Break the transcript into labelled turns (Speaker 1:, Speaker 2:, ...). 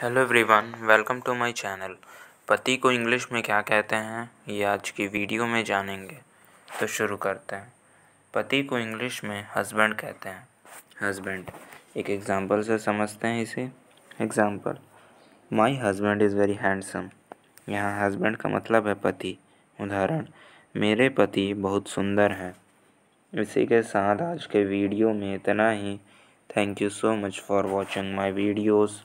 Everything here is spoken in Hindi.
Speaker 1: hello everyone welcome to my channel पति को इंग्लिश में क्या कहते हैं ये आज की वीडियो में जानेंगे तो शुरू करते हैं पति को इंग्लिश में हस्बैंड कहते हैं हस्बैंड एक एग्जांपल से समझते हैं इसे example my husband is very handsome यहाँ हस्बैंड का मतलब है पति उदाहरण मेरे पति बहुत सुंदर हैं इसी के साथ आज के वीडियो में इतना ही thank you so much for watching my videos